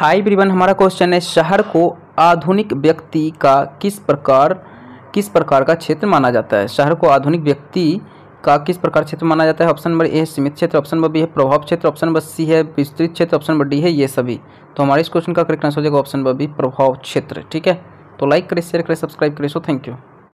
high ब्रिवन हमारा question है शहर को आधुनिक व्यक्ति का किस प्रकार किस प्रकार का क्षेत्र माना जाता है शहर को आधुनिक व्यक्ति का किस प्रकार क्षेत्र माना जाता है ऑप्शन नंबर ए है सीमित क्षेत्र ऑप्शन नंबर बी है प्रभाव क्षेत्र ऑप्शन नंबर सी है विस्तृत क्षेत्र ऑप्शन नंबर डी है ये सभी तो हमारे इस क्वेश्चन का करेक्ट आंसर हो जाएगा ऑप्शन नंबर बी प्रभाव क्षेत्र ठीक है तो लाइक करें शेयर करें सब्सक्राइब करें सो थैंक यू